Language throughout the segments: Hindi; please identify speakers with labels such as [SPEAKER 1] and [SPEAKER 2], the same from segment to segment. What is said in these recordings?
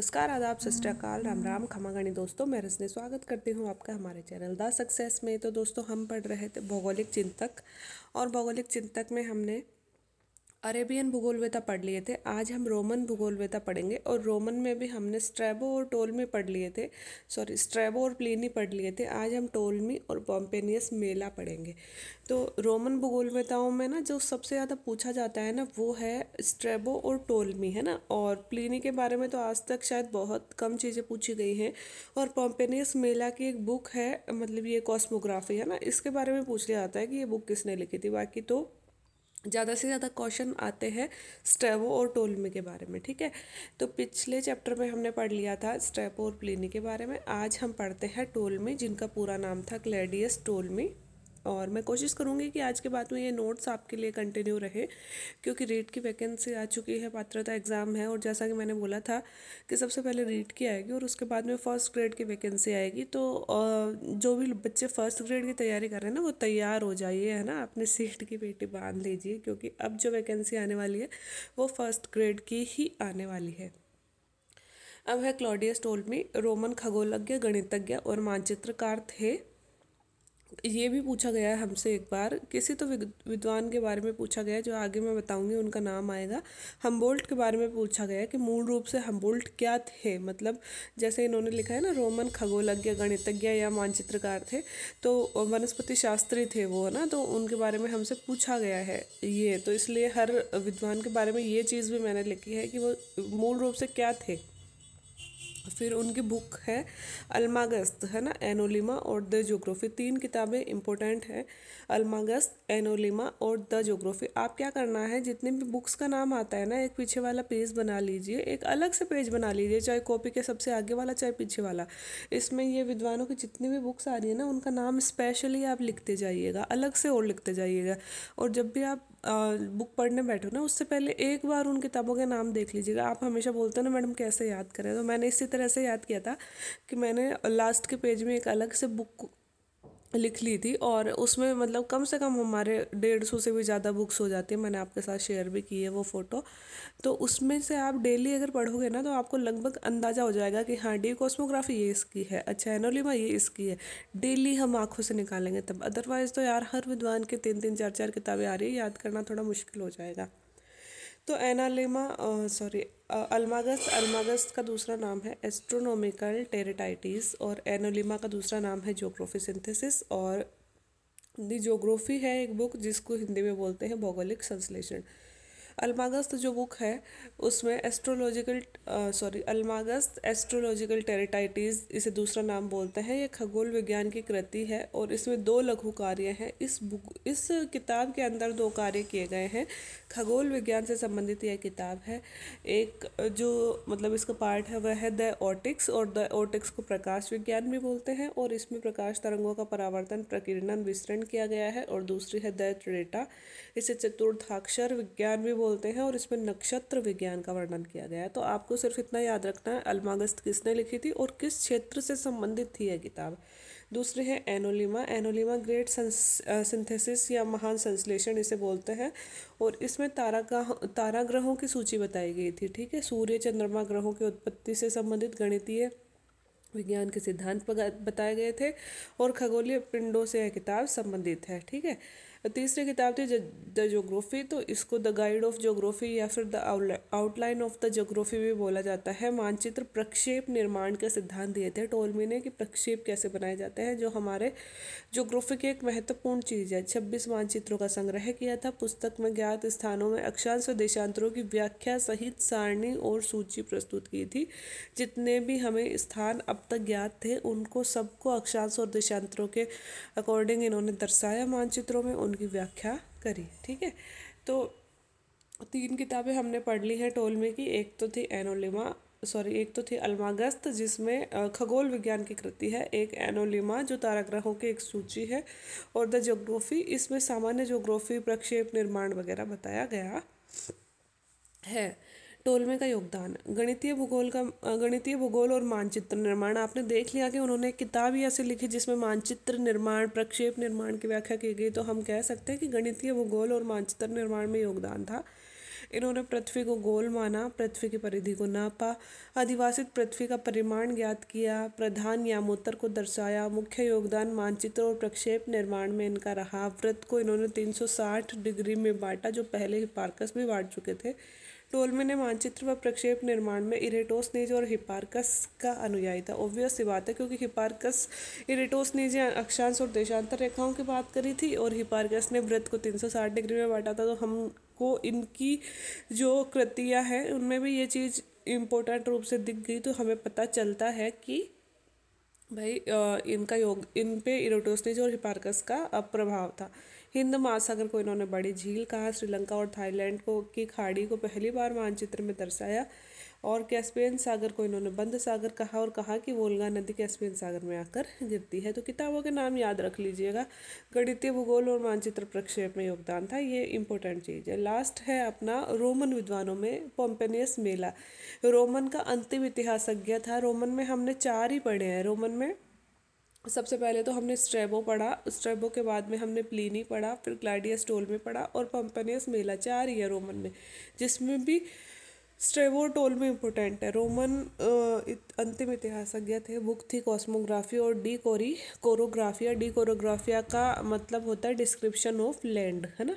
[SPEAKER 1] नमस्कार आदाब सस्काल राम राम खमा गणी दोस्तों मैं रसने स्वागत करती हूँ आपका हमारे चैनल द सक्सेस में तो दोस्तों हम पढ़ रहे थे भौगोलिक चिंतक और भौगोलिक चिंतक में हमने अरेबियन भूगोलवेता पढ़ लिए थे आज हम रोमन भूगोलवेता पढ़ेंगे और रोमन में भी हमने स्ट्रेबो और टोलमी पढ़ लिए थे सॉरी स्ट्रेबो और प्लीनी पढ़ लिए थे आज हम टोलमी और पॉम्पेनियस मेला पढ़ेंगे तो रोमन भूगोलवेताओं में ना जो सबसे ज़्यादा पूछा जाता है ना वो है स्ट्रेबो और टोलमी है ना और प्लीनी के बारे में तो आज तक शायद बहुत कम चीज़ें पूछी गई हैं और पॉम्पेनियस मेला की एक बुक है मतलब ये कॉस्मोग्राफी है ना इसके बारे में पूछ लिया जाता है कि ये बुक किसने लिखी थी बाकी तो ज़्यादा से ज़्यादा क्वेश्चन आते हैं स्टेवो और टोलमी के बारे में ठीक है तो पिछले चैप्टर में हमने पढ़ लिया था स्टेपो और प्लीनी के बारे में आज हम पढ़ते हैं टोलमी जिनका पूरा नाम था क्लेडियस टोलमी और मैं कोशिश करूँगी कि आज के बाद में ये नोट्स आपके लिए कंटिन्यू रहे क्योंकि रीट की वैकेंसी आ चुकी है पात्रता एग्ज़ाम है और जैसा कि मैंने बोला था कि सबसे पहले रीट की आएगी और उसके बाद में फर्स्ट ग्रेड की वैकेंसी आएगी तो जो भी बच्चे फर्स्ट ग्रेड की तैयारी कर रहे हैं ना वो तैयार हो जाइए है ना अपने सीट की बेटी बांध लीजिए क्योंकि अब जो वैकेंसी आने वाली है वो फर्स्ट ग्रेड की ही आने वाली है अब है क्लॉडियस टोलमी रोमन खगोलज्ञ गणितज्ञ और मानचित्रकार थे ये भी पूछा गया है हमसे एक बार किसी तो विद्वान के बारे में पूछा गया जो आगे मैं बताऊंगी उनका नाम आएगा हम्बोल्ट के बारे में पूछा गया कि मूल रूप से हम्बोल्ट क्या थे मतलब जैसे इन्होंने लिखा है ना रोमन खगोलज्ञ गणितज्ञ या मानचित्रकार थे तो वनस्पति शास्त्री थे वो है ना तो उनके बारे में हमसे पूछा गया है ये तो इसलिए हर विद्वान के बारे में ये चीज़ भी मैंने लिखी है कि वो मूल रूप से क्या थे फिर उनकी बुक है अलमागस्त है ना एनोलिमा और द जोग्राफी तीन किताबें इंपॉर्टेंट हैं अलमागस्त एनोलिमा और द जोग्राफी आप क्या करना है जितने भी बुक्स का नाम आता है ना एक पीछे वाला पेज बना लीजिए एक अलग से पेज बना लीजिए चाहे कॉपी के सबसे आगे वाला चाहे पीछे वाला इसमें ये विद्वानों की जितनी भी बुक्स आ रही है ना उनका नाम स्पेशली आप लिखते जाइएगा अलग से और लिखते जाइएगा और जब भी आप बुक पढ़ने बैठो ना उससे पहले एक बार उन किताबों के नाम देख लीजिएगा आप हमेशा बोलते हो ना मैडम कैसे याद करें तो मैंने इसी तरह से याद किया था कि मैंने लास्ट के पेज में एक अलग से बुक लिख ली थी और उसमें मतलब कम से कम हमारे डेढ़ सौ से भी ज़्यादा बुक्स हो जाती है मैंने आपके साथ शेयर भी की है वो फ़ोटो तो उसमें से आप डेली अगर पढ़ोगे ना तो आपको लगभग अंदाज़ा हो जाएगा कि हाँ डी कॉस्मोग्राफी ये इसकी है अच्छा एनोलिमा ये इसकी है डेली हम आँखों से निकालेंगे तब अदरवाइज़ तो यार हर विद्वान की तीन तीन चार चार किताबें आ रही है याद करना थोड़ा मुश्किल हो जाएगा तो एनालेमा सॉरी अल्मागस्त अल्मागस्त का दूसरा नाम है एस्ट्रोनॉमिकल टेरेटाइटिस और एनोलिमा का दूसरा नाम है जोग्राफी सिंथेसिस और दी जोग्राफी है एक बुक जिसको हिंदी में बोलते हैं भौगोलिक संश्लेषण अलमागस्त जो बुक है उसमें एस्ट्रोलॉजिकल सॉरी अलमागस्त एस्ट्रोलॉजिकल टेरिटाइटिस इसे दूसरा नाम बोलते हैं ये खगोल विज्ञान की कृति है और इसमें दो लघु कार्य हैं इस बुक इस किताब के अंदर दो कार्य किए गए हैं खगोल विज्ञान से संबंधित यह किताब है एक जो मतलब इसका पार्ट है वह है द ओटिक्स और द ओटिक्स को प्रकाश विज्ञान भी बोलते हैं और इसमें प्रकाश तरंगों का परावर्तन प्रकीर्णन विस्तरण किया गया है और दूसरी है द ट्रेटा इसे चतुर्थाक्षर विज्ञान भी बोल बोलते हैं और इसमें नक्षत्र विज्ञान का वर्णन किया गया है तो आपको सिर्फ इतना याद रखना है अल्मागस्त किसने लिखी थी और किस क्षेत्र से संबंधित थी यह किताब दूसरे हैं एनोलिमा एनोलिमा ग्रेट सिंथेसिस या महान संश्लेषण इसे बोलते हैं और इसमें तारा तारा ग्रहों की सूची बताई गई थी ठीक है सूर्य चंद्रमा ग्रहों की उत्पत्ति से संबंधित गणितीय विज्ञान के सिद्धांत बताए गए थे और खगोलीय पिंडों से यह किताब संबंधित है ठीक है तीसरी किताब थी द जोग्राफी तो इसको द गाइड ऑफ जोग्राफी या फिर the outline of the geography भी बोला जाता है मानचित्र प्रक्षेप निर्माण के सिद्धांत दिए थे टोलमी ने कि प्रक्षेप कैसे बनाए जाते हैं जो हमारे जोग्राफी की एक महत्वपूर्ण चीज़ है छब्बीस मानचित्रों का संग्रह किया था पुस्तक में ज्ञात स्थानों में अक्षांश और देशांतरों की व्याख्या सहित सारणी और सूची प्रस्तुत की थी जितने भी हमें स्थान अब तक ज्ञात थे उनको सबको अक्षांश और देशांतरों के अकॉर्डिंग इन्होंने दर्शाया मानचित्रों में उनकी व्याख्या करी ठीक है तो तीन किताबें हमने पढ़ ली हैं टोलमे की एक तो थी एनोलिमा सॉरी एक तो थी अलमागस्त जिसमें खगोल विज्ञान की कृति है एक एनोलिमा जो ताराग्रहों की एक सूची है और द जोग्राफी इसमें सामान्य जोग्राफी प्रक्षेप निर्माण वगैरह बताया गया है टोलमे का योगदान गणितीय भूगोल का गणितीय भूगोल और मानचित्र निर्माण आपने देख लिया कि उन्होंने किताब ही ऐसे लिखी जिसमें मानचित्र निर्माण प्रक्षेप निर्माण की व्याख्या की गई तो हम कह सकते हैं कि गणितीय भूगोल और मानचित्र निर्माण में योगदान था इन्होंने पृथ्वी को गोल माना पृथ्वी की परिधि को नापा अधिवासित पृथ्वी का परिमाण ज्ञात किया प्रधान यामोत्तर को दर्शाया मुख्य योगदान मानचित्र और प्रक्षेप निर्माण में इनका रहा व्रत को इन्होंने 360 डिग्री में बांटा जो पहले ही पार्कस भी बांट चुके थे टोलमे ने मानचित्र व प्रक्षेप निर्माण में इरेटोस निज और हिपार्कस का अनुयायी था ओब्वियस सी बात है क्योंकि हिपार्कस इरेटोसनीज अक्षांश और देशांतर रेखाओं की बात करी थी और हिपार्कस ने व्रत को 360 डिग्री में बांटा था तो हमको इनकी जो कृतियाँ हैं उनमें भी ये चीज़ इम्पोर्टेंट रूप से दिख गई तो हमें पता चलता है कि भाई इनका योग इन पे निज और हिपार्कस का प्रभाव था हिंद महासागर को इन्होंने बड़ी झील कहा श्रीलंका और थाईलैंड को की खाड़ी को पहली बार मानचित्र में दर्शाया और कैस्पियन सागर को इन्होंने बंद सागर कहा और कहा कि वोल्गा नदी कैस्पियन सागर में आकर गिरती है तो किताबों के नाम याद रख लीजिएगा गणितीय भूगोल और मानचित्र प्रक्षेप में योगदान था ये इंपॉर्टेंट चीज़ है लास्ट है अपना रोमन विद्वानों में पोम्पेनियस मेला रोमन का अंतिम इतिहासज्ञ था रोमन में हमने चार ही पढ़े हैं रोमन में सबसे पहले तो हमने स्ट्रेबो पढ़ा स्ट्रेबो के बाद में हमने प्लीनी पढ़ा फिर ग्लाडियस टोल में पढ़ा और पंपनियस मेला चार ही है रोमन में जिसमें भी स्ट्रेबो टोल में इम्पोर्टेंट है रोमन अंतिम इतिहासज्ञ थे बुक थी कॉस्मोग्राफी और डी कोरी कोरोग्राफिया डी कोरोग्राफिया का मतलब होता है डिस्क्रिप्शन ऑफ लैंड है ना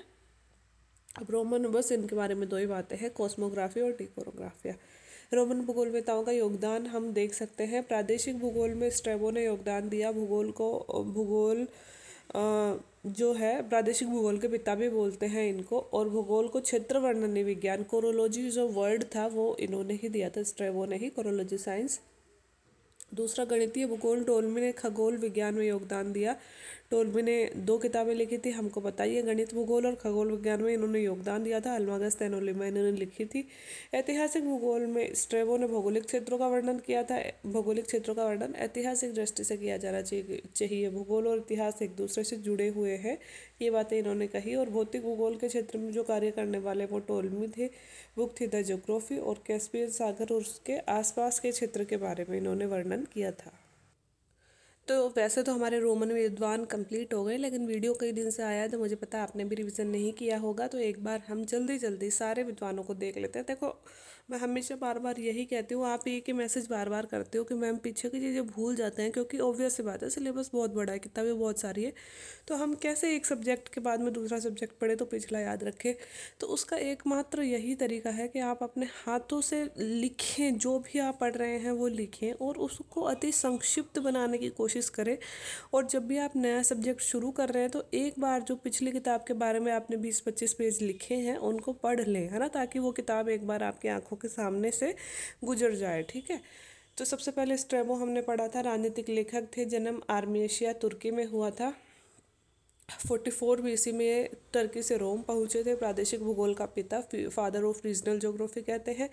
[SPEAKER 1] अब रोमन बस इनके बारे में दो ही बातें हैं कॉस्मोग्राफी और डी कोरोग्राफिया रोमन भूगोल का योगदान हम देख सकते हैं प्रादेशिक भूगोल में स्ट्रेबो ने योगदान दिया भूगोल को भूगोल जो है प्रादेशिक भूगोल के पिता भी बोलते हैं इनको और भूगोल को क्षेत्र वर्णन विज्ञान कोरोलॉजी जो वर्ड था वो इन्होंने ही दिया था स्ट्रेबो ने ही कोरोलॉजी साइंस दूसरा गणितीय भूगोल टोलमी ने खगोल विज्ञान में योगदान दिया टोलवी तो ने दो किताबें लिखी थी हमको बताइए गणित भूगोल और खगोल विज्ञान में इन्होंने योगदान दिया था अलमागस तैनोलिमा इन्होंने लिखी थी ऐतिहासिक भूगोल में स्ट्रेबो ने भौगोलिक क्षेत्रों का वर्णन किया था भौगोलिक क्षेत्रों का वर्णन ऐतिहासिक दृष्टि से किया जाना चाहिए भूगोल और इतिहास एक दूसरे से जुड़े हुए हैं ये बातें इन्होंने कही और भौतिक भूगोल के क्षेत्र में जो कार्य करने वाले वो टोलमी थे बुक थी द जोग्राफी और कैस्पियन सागर और उसके आसपास के क्षेत्र के बारे में इन्होंने वर्णन किया था तो वैसे तो हमारे रोमन विद्वान कंप्लीट हो गए लेकिन वीडियो कई दिन से आया तो मुझे पता आपने भी रिवीजन नहीं किया होगा तो एक बार हम जल्दी जल्दी सारे विद्वानों को देख लेते हैं देखो मैं हमेशा बार बार यही कहती हूँ आप एक ही मैसेज बार बार करते हो कि मैम पीछे की चीज़ें भूल जाते हैं क्योंकि ऑब्वियस बात है सिलेबस बहुत बड़ा है किताबें बहुत सारी है तो हम कैसे एक सब्जेक्ट के बाद में दूसरा सब्जेक्ट पढ़े तो पिछला याद रखें तो उसका एकमात्र यही तरीका है कि आप अपने हाथों से लिखें जो भी आप पढ़ रहे हैं वो लिखें और उसको अति संक्षिप्त बनाने की कोशिश करें और जब भी आप नया सब्जेक्ट शुरू कर रहे हैं तो एक बार जो पिछली किताब के बारे में आपने बीस पच्चीस पेज लिखे हैं उनको पढ़ लें है ना ताकि वो किताब एक बार आपकी आँखों आंखों के सामने से गुजर जाए ठीक है तो सबसे पहले स्ट्रेबो हमने पढ़ा था राजनीतिक लेखक थे जन्म आर्मेशिया तुर्की में हुआ था 44 फोर बीसी में टर्की से रोम पहुंचे थे प्रादेशिक भूगोल का पिता फादर ऑफ रीजनल ज्योग्राफी कहते हैं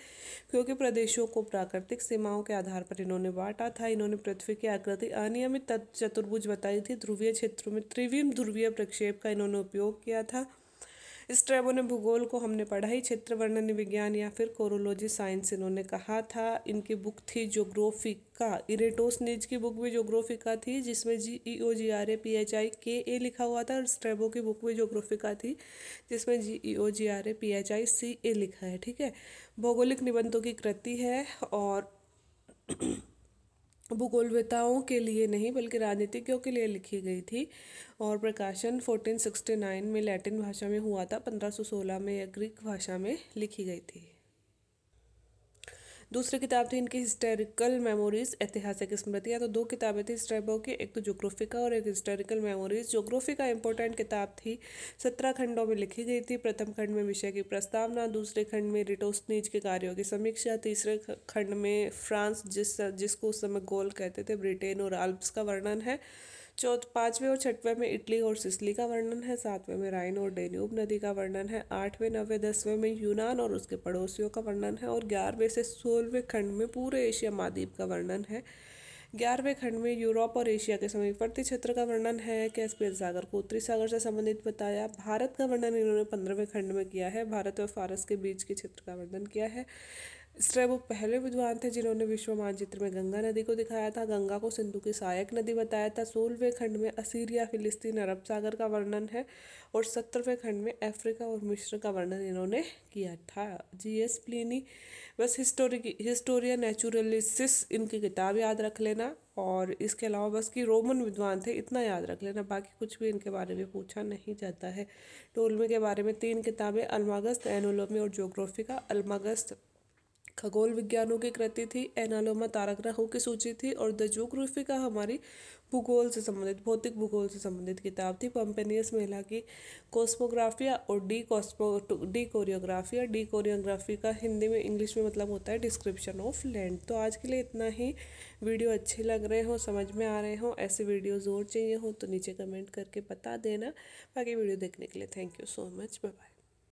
[SPEAKER 1] क्योंकि प्रदेशों को प्राकृतिक सीमाओं के आधार पर इन्होंने बांटा था इन्होंने पृथ्वी की आकृति अनियमित चतुर्भुज बताई थी ध्रुवीय क्षेत्रों में त्रिविम ध्रुवीय प्रक्षेप का इन्होंने उपयोग किया था इस ने भूगोल को हमने पढ़ा ही क्षेत्र वर्णन विज्ञान या फिर कोरोलॉजी साइंस इन्होंने कहा था इनकी बुक थी का इरेटोस नेज की बुक भी का थी जिसमें G E O G R A P H I K A लिखा हुआ था और स्ट्रेबो की बुक में का थी जिसमें G E O G R A P H I C A लिखा है ठीक है भौगोलिक निबंधों की कृति है और भूगोलवेताओं के लिए नहीं बल्कि राजनीतिज्ञों के लिए लिखी गई थी और प्रकाशन 1469 में लैटिन भाषा में हुआ था 1516 में ग्रीक भाषा में लिखी गई थी दूसरी किताब थी इनकी हिस्टोरिकल मेमोरीज ऐतिहासिक स्मृतियाँ तो दो किताबें थी इस टाइपों की एक तो जोग्राफिका और एक हिस्टोरिकल मेमोरीज जोग्राफी का इंपॉर्टेंट किताब थी सत्रह खंडों में लिखी गई थी प्रथम खंड में विषय की प्रस्तावना दूसरे खंड में रिटोस्नीज के कार्यों की समीक्षा तीसरे खंड में फ्रांस जिस जिसको उस समय गोल कहते थे ब्रिटेन और आल्प्स का वर्णन है चौथ पाँचवें और छठवें में इटली और सिसली का वर्णन है सातवें में राइन और डेन्यूब नदी का वर्णन है आठवें नवे दसवें में यूनान और उसके पड़ोसियों का वर्णन है और ग्यारहवें से सोलहवें खंड में पूरे एशिया महाद्वीप का वर्णन है ग्यारहवें खंड में यूरोप और एशिया के समीपवर्ती क्षेत्र का वर्णन है कैस्पियन सागर को उत्तरी सागर से संबंधित बताया भारत का वर्णन इन्होंने पंद्रहवें खंड में किया है भारत और फारस के बीच के क्षेत्र का वर्णन किया है इस तरह वो पहले विद्वान थे जिन्होंने विश्व मानचित्र में गंगा नदी को दिखाया था गंगा को सिंधु की सहायक नदी बताया था सोलहवें खंड में असीरिया फिलिस्तीन अरब सागर का वर्णन है और सत्रहवें खंड में अफ्रीका और मिश्र का वर्णन इन्होंने किया था जी एस प्लीनी बस हिस्टोरिकी हिस्टोरिया नेचुरलिसिस इनकी किताब याद रख लेना और इसके अलावा बस कि रोमन विद्वान थे इतना याद रख लेना बाकी कुछ भी इनके बारे में पूछा नहीं जाता है टोलमे के बारे में तीन किताबें अलमागस्त एनोलोमी और जोग्राफी का अलमागस्त खगोल विज्ञानों की कृति थी एनालोमा तारक ग्रहों की सूची थी और द जोग्राफी का हमारी भूगोल से संबंधित भौतिक भूगोल से संबंधित किताब थी पम्पेनियस मेला की कॉस्मोग्राफिया और de cosmo de choreographia de choreography का हिंदी में इंग्लिश में मतलब होता है डिस्क्रिप्शन ऑफ लैंड तो आज के लिए इतना ही वीडियो अच्छे लग रहे हो समझ में आ रहे हो ऐसे वीडियोज़ और चाहिए हो तो नीचे कमेंट करके बता देना बाकी वीडियो देखने के लिए thank you so much bye